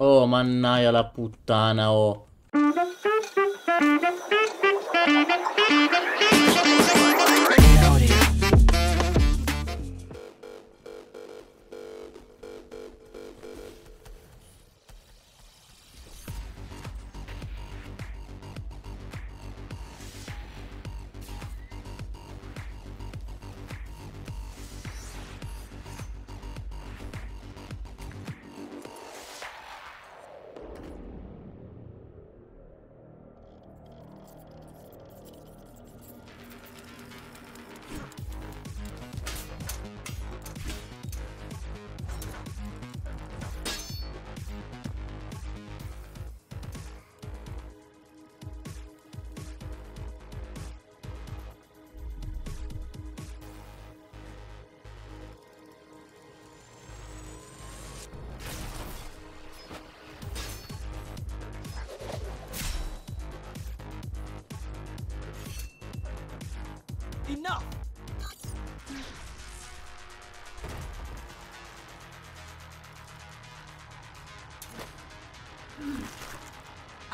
Oh, mannaia la puttana, oh.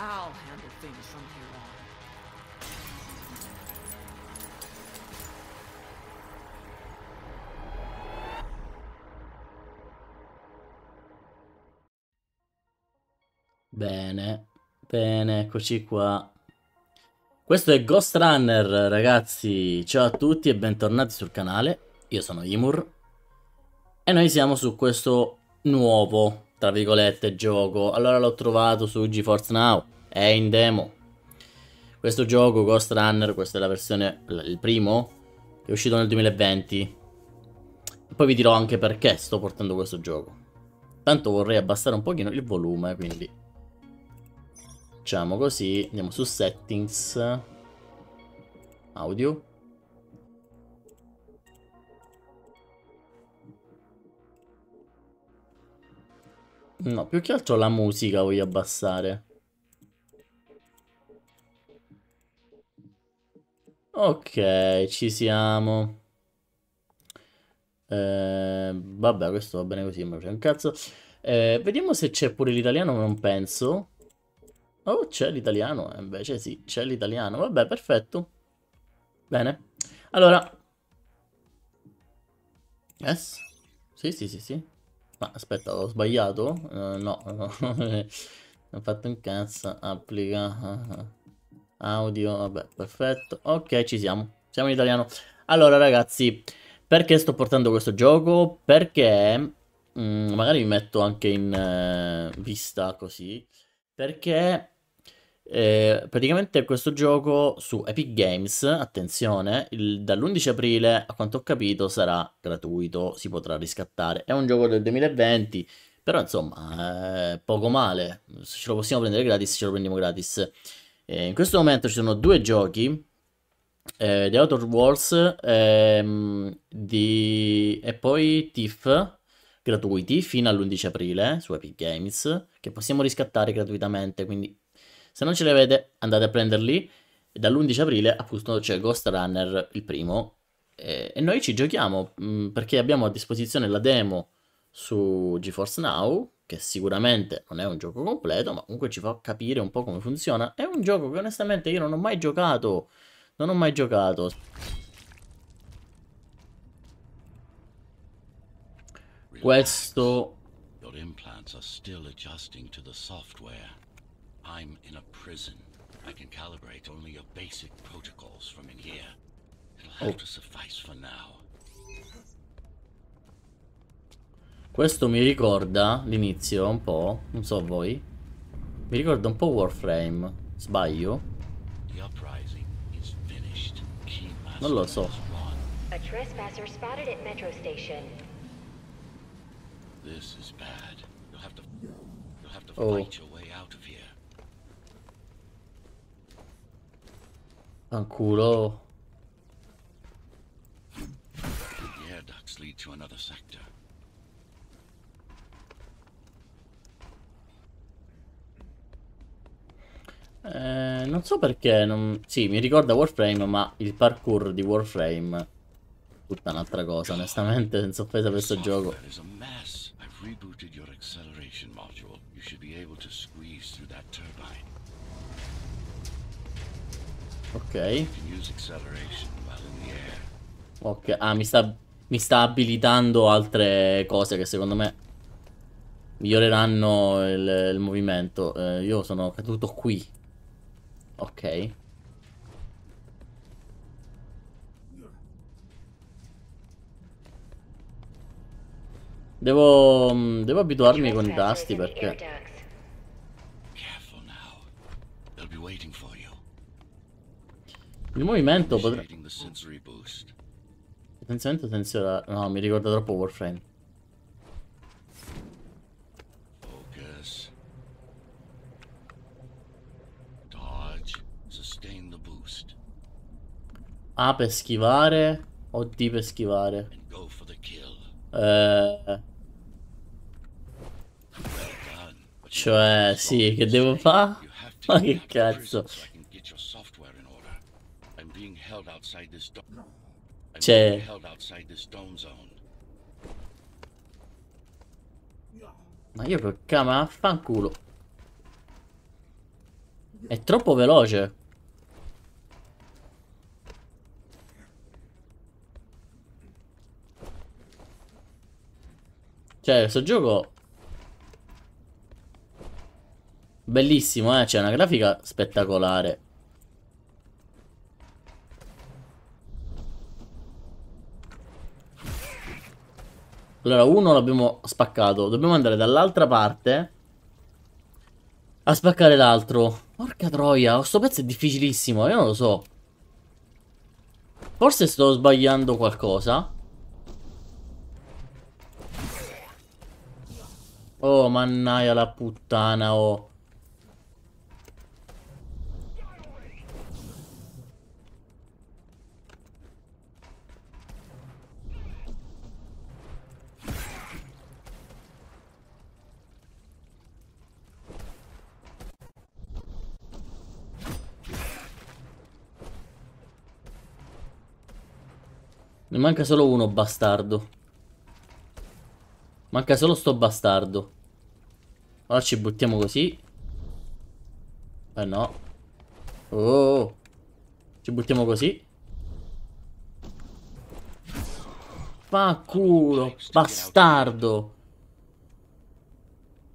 I'll handle things from here on. Bene, bene, eccoci qua. Questo è Ghost Runner, ragazzi. Ciao a tutti e bentornati sul canale. Io sono Imur. E noi siamo su questo nuovo tra virgolette, gioco, allora l'ho trovato su GeForce Now, è in demo. Questo gioco, Ghost Runner, questa è la versione, il primo, è uscito nel 2020. E poi vi dirò anche perché sto portando questo gioco. Tanto vorrei abbassare un pochino il volume, quindi... Facciamo così, andiamo su Settings, Audio, No, più che altro la musica voglio abbassare. Ok, ci siamo. Eh, vabbè, questo va bene così, ma c'è un cazzo. Eh, vediamo se c'è pure l'italiano, non penso. Oh, c'è l'italiano, eh, invece sì, c'è l'italiano. Vabbè, perfetto. Bene. Allora. Yes. Sì, sì, sì, sì. Ah, aspetta, ho sbagliato? Uh, no, ho fatto un cazzo. Applica eh, audio, vabbè, perfetto. Ok, ci siamo. Siamo in italiano. Allora, ragazzi, perché sto portando questo gioco? Perché mh, mm, magari vi metto anche in eh, vista così. Perché eh, praticamente questo gioco su Epic Games, attenzione, dall'11 aprile a quanto ho capito sarà gratuito, si potrà riscattare. È un gioco del 2020, però insomma, eh, poco male. Se ce lo possiamo prendere gratis, ce lo prendiamo gratis. Eh, in questo momento ci sono due giochi, eh, The Outer Wars ehm, di... e poi Tiff gratuiti fino all'11 aprile su Epic Games che possiamo riscattare gratuitamente quindi se non ce le avete, andate a prenderli. Dall'11 aprile, appunto, c'è Ghost Runner il primo. E, e noi ci giochiamo mh, mm, perché abbiamo a disposizione la demo su GeForce Now, che sicuramente non è un gioco completo, ma comunque ci fa capire un po' come funziona. È un gioco che onestamente io non ho mai giocato. Non ho mai giocato. Questo... Your implants are still adjusting to the software. I'm in a prison. I can calibrate only your basic protocols from in here. It'll have oh. to suffice for now. Questo mi ricorda l'inizio un po', non so voi. Mi ricorda un po' Warframe, sbaglio? Non lo so. A trespasser spotted at metro station. This is bad. You'll have to, you'll have to oh. fight your Fanculo. Eh, non so perché, non... sì, mi ricorda Warframe, ma il parkour di Warframe tutta un'altra cosa, onestamente, senza offesa per questo gioco. rebooted your acceleration module. You should be able to squeeze through that turbine. Ok. Ok, ah, mi sta, mi sta abilitando altre cose che secondo me miglioreranno il, il movimento. Eh, io sono caduto qui. Ok. Devo, mm, devo abituarmi con i tasti perché... Il movimento potrebbe... Potenziamento tensionale... No, mi ricorda troppo Warframe. Focus. A per schivare o D per schivare? Eh... Cioè, sì, che devo fare? Ma che cazzo? held outside Cioè... Ma io per cama affanculo. È troppo veloce. Cioè, questo gioco... Bellissimo, eh? C'è una grafica spettacolare. Allora, uno l'abbiamo spaccato. Dobbiamo andare dall'altra parte a spaccare l'altro. Porca troia, questo pezzo è difficilissimo, io non lo so. Forse sto sbagliando qualcosa. Oh, mannaia la puttana, oh. Ne manca solo uno, bastardo. Manca solo sto bastardo. Ora ci buttiamo così. Eh no. Oh. Ci buttiamo così. Fa culo, bastardo.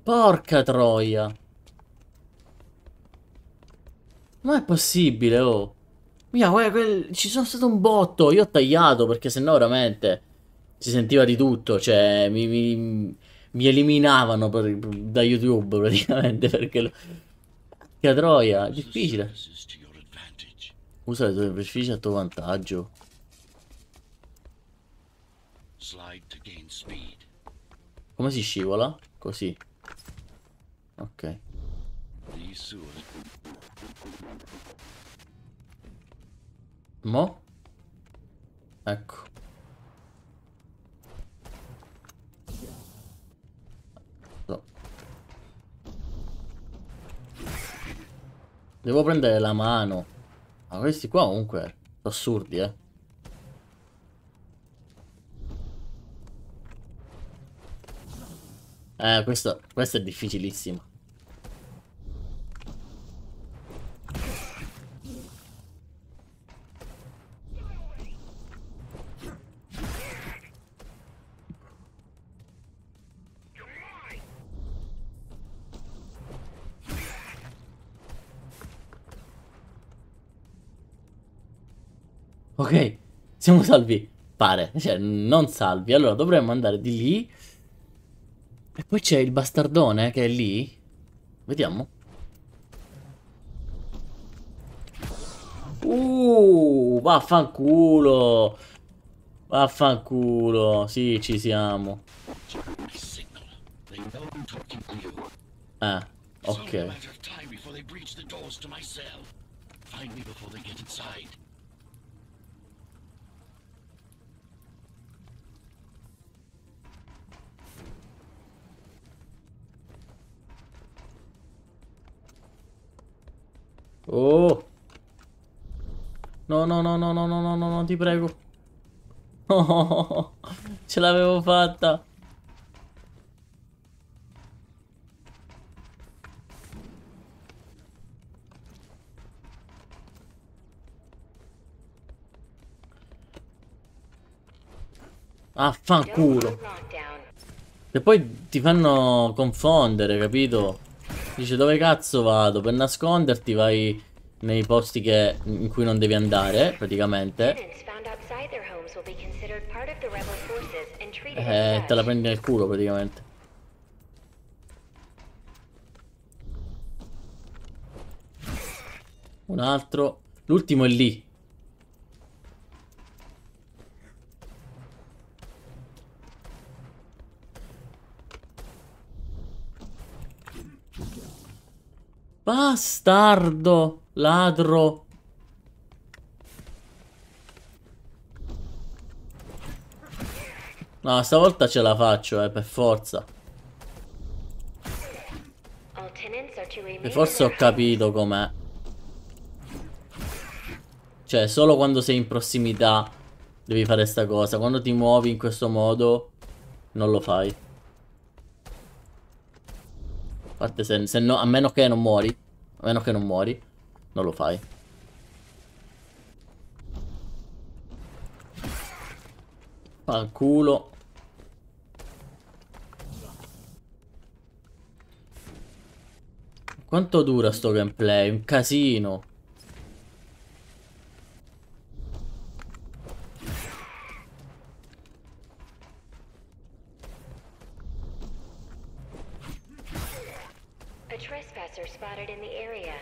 Porca troia. Ma è possibile, oh. Mia, guarda, quel... ci sono stato un botto. Io ho tagliato perché sennò veramente si sentiva di tutto. Cioè, mi, mi, mi eliminavano per, da YouTube praticamente perché. Lo... Che troia, difficile. Usa le tue prefici a tuo vantaggio. Come si scivola? Così. Ok. Mo? Ecco. No. Devo prendere la mano. Ma questi qua comunque sono assurdi, eh. Eh, questo, questo è difficilissimo. siamo salvi, pare, cioè non salvi. Allora dovremmo andare di lì. E poi c'è il bastardone che è lì. Vediamo. Uh, vaffanculo. Vaffanculo. Sì, ci siamo. Ah, ok. Find me before they get inside. Oh. No, no, no, no, no, no, no, no, no, ti prego. Oh, ce l'avevo fatta. Affanculo. E poi ti fanno confondere, capito? Dice dove cazzo vado? Per nasconderti vai nei posti che, in cui non devi andare, praticamente. eh, te la prendi nel culo, praticamente. Un altro. L'ultimo è lì. Bastardo! Ladro! No, stavolta ce la faccio, eh, per forza. E forse ho capito com'è. Cioè, solo quando sei in prossimità devi fare sta cosa. Quando ti muovi in questo modo, non lo fai parte se, se no, a meno che non muori, a meno che non muori, non lo fai. Al culo. Quanto dura sto gameplay? Un casino. trespasser spotted in the area.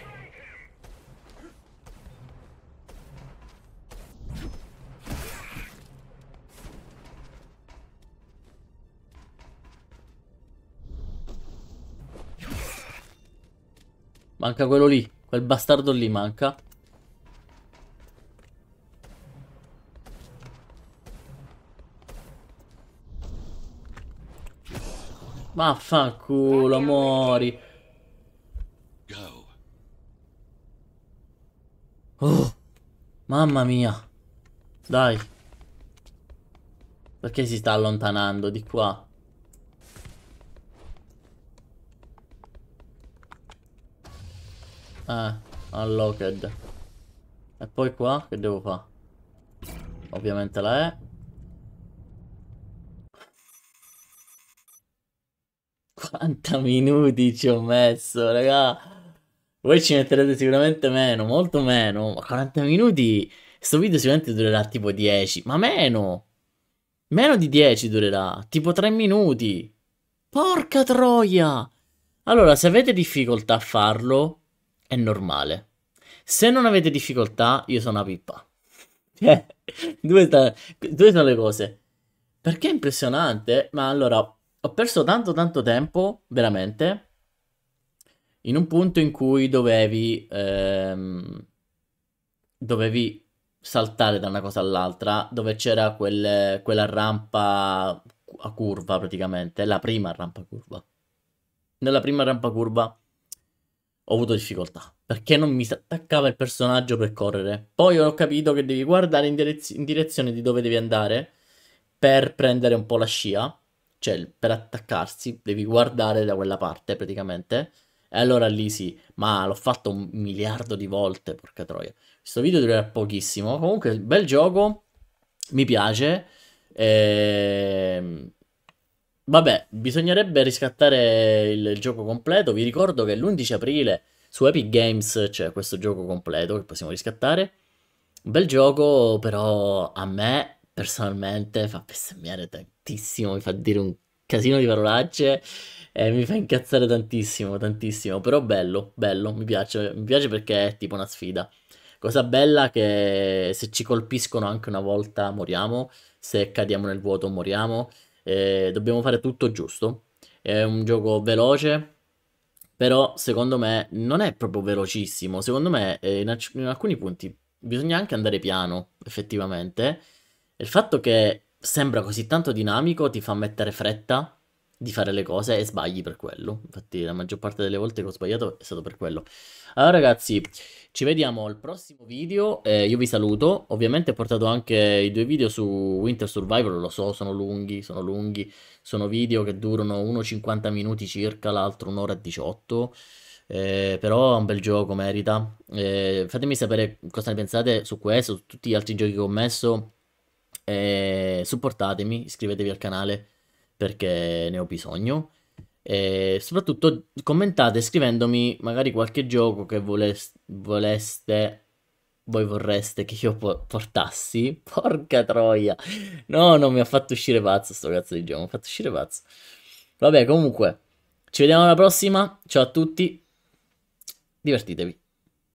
Manca quello lì, quel bastardo lì manca. Vaffanculo, muori. Oh, mamma mia. Dai. Perché si sta allontanando di qua? Eh, unlocked. E poi qua che devo fare? Ovviamente la E. Quanta minuti ci ho messo, raga. Voi ci metterete sicuramente meno, molto meno. Ma 40 minuti. Sto video sicuramente durerà tipo 10, ma meno. Meno di 10 durerà, tipo 3 minuti. Porca troia! Allora, se avete difficoltà a farlo, è normale. Se non avete difficoltà, io sono una pippa. Cioè, due, due sono le cose. Perché è impressionante, ma allora, ho perso tanto tanto tempo, veramente, in un punto in cui dovevi, ehm, dovevi saltare da una cosa all'altra, dove c'era quel, quella rampa a curva praticamente, la prima rampa curva. Nella prima rampa curva ho avuto difficoltà perché non mi si attaccava il personaggio per correre. Poi ho capito che devi guardare in, direz in direzione di dove devi andare per prendere un po' la scia, cioè per attaccarsi devi guardare da quella parte praticamente e allora lì sì, ma l'ho fatto un miliardo di volte, porca troia. Questo video durerà pochissimo. Comunque, bel gioco, mi piace. Ehm... Vabbè, bisognerebbe riscattare il gioco completo. Vi ricordo che l'11 aprile su Epic Games c'è questo gioco completo che possiamo riscattare. bel gioco, però a me personalmente fa bestemmiare tantissimo, mi fa dire un casino di parolacce eh, mi fa incazzare tantissimo, tantissimo, però bello, bello, mi piace, mi piace perché è tipo una sfida. Cosa bella che se ci colpiscono anche una volta moriamo, se cadiamo nel vuoto moriamo, eh, dobbiamo fare tutto giusto. È un gioco veloce, però secondo me non è proprio velocissimo, secondo me eh, in, alc in, alcuni punti bisogna anche andare piano, effettivamente. Il fatto che sembra così tanto dinamico ti fa mettere fretta di fare le cose e sbagli per quello. Infatti, la maggior parte delle volte che ho sbagliato è stato per quello. Allora, ragazzi, ci vediamo al prossimo video. Eh, io vi saluto. Ovviamente ho portato anche i due video su Winter Survival. Lo so, sono lunghi, sono lunghi. Sono video che durano 1,50 minuti circa, l'altro un'ora e 18. Eh, però è un bel gioco, merita. Eh, fatemi sapere cosa ne pensate su questo, su tutti gli altri giochi che ho messo. supportatemi, iscrivetevi al canale perché ne ho bisogno. E soprattutto commentate scrivendomi magari qualche gioco che voleste, voleste voi vorreste che io portassi. Porca troia. No, non mi ha fatto uscire pazzo sto cazzo di gioco, mi ha fatto uscire pazzo. Vabbè, comunque, ci vediamo alla prossima. Ciao a tutti. Divertitevi.